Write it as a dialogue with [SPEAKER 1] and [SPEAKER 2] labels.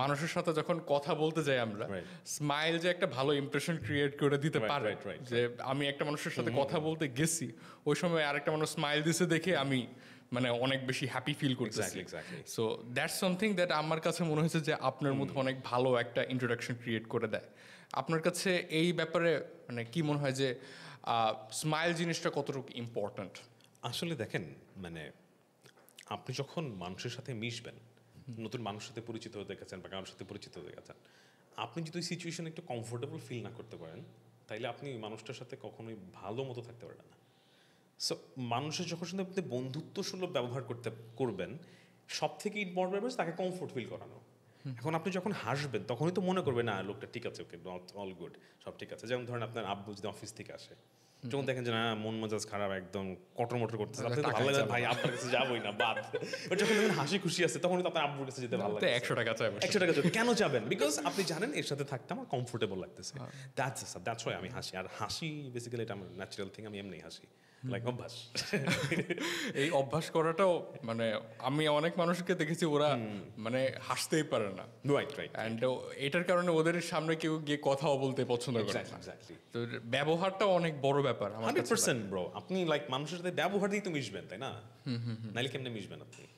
[SPEAKER 1] মানুষের সাথে যখন কথা বলতে যাই আমরা স্মাইল যে একটা ভালো ইমপ্রেশন ক্রিয়েট করে দিতে পারে যে আমি একটা মানুষের সাথে mm-hmm. কথা বলতে গেছি ওই সময় আরেকটা মানুষ স্মাইল দিছে দেখে আমি মানে অনেক বেশি হ্যাপি ফিল করতেছি সো দ্যাটস সামথিং দ্যাট আমার কাছে মনে হয়েছে যে আপনার mm. মধ্যে অনেক ভালো একটা ইন্ট্রোডাকশন ক্রিয়েট করে দেয় আপনার কাছে এই ব্যাপারে মানে কি মনে হয় যে স্মাইল জিনিসটা কতটুকু ইম্পর্ট্যান্ট আসলে দেখেন
[SPEAKER 2] মানে আপনি যখন মানুষের সাথে মিশবেন নতুন মানুষের সাথে পরিচিত হতে গেছেন বা কারোর সাথে পরিচিত হতে গেছেন আপনি যদি ওই সিচুয়েশানে একটু কমফোর্টেবল ফিল না করতে পারেন তাইলে আপনি মানুষটার সাথে কখনোই ভালো মতো থাকতে পারবেন না সো মানুষের যখন সাথে আপনি বন্ধুত্ব সুলভ ব্যবহার করতে করবেন সব থেকে ইম্পর্টেন্ট ব্যাপার তাকে কমফোর্ট ফিল করানো এখন আপনি যখন হাসবেন তখনই তো মনে করবে না লোকটা ঠিক আছে ওকে অল গুড সব ঠিক আছে যেমন ধরেন আপনার আব্বু যদি অফিস থেকে আসে যখন দেখেন যে না মন খারাপ একদম কটর মটর করতেছে আপনি তো ভালো ভাই আপনার কাছে না বাদ যখন দেখেন হাসি খুশি আছে তখন তো আপনার আব্বুর কাছে যেতে ভালো লাগে একশো টাকা চাই একশো টাকা কেন যাবেন বিকজ আপনি জানেন এর সাথে থাকতে আমার কমফোর্টেবল লাগতেছে দ্যাটস দ্যাটস ওয়াই আমি হাসি আর
[SPEAKER 1] হাসি বেসিক্যালি এটা আমার ন্যাচারাল থিং আমি এমনি হাসি লাইক অভ্যাস এই অভ্যাস করাটাও মানে আমি অনেক মানুষকে দেখেছি ওরা মানে হাসতেই পারে না রাইট রাইট এটার কারণে ওদের সামনে কেউ গিয়ে কথাও বলতে পছন্দ করে তো ব্যবহারটা অনেক বড় ব্যাপার হান্ড্রেড ব্রো আপনি লাইক মানুষের সাথে ব্যবহার দিয়ে তো মিশবেন তাই না
[SPEAKER 2] নাহলে কেমনে মিশবেন আপনি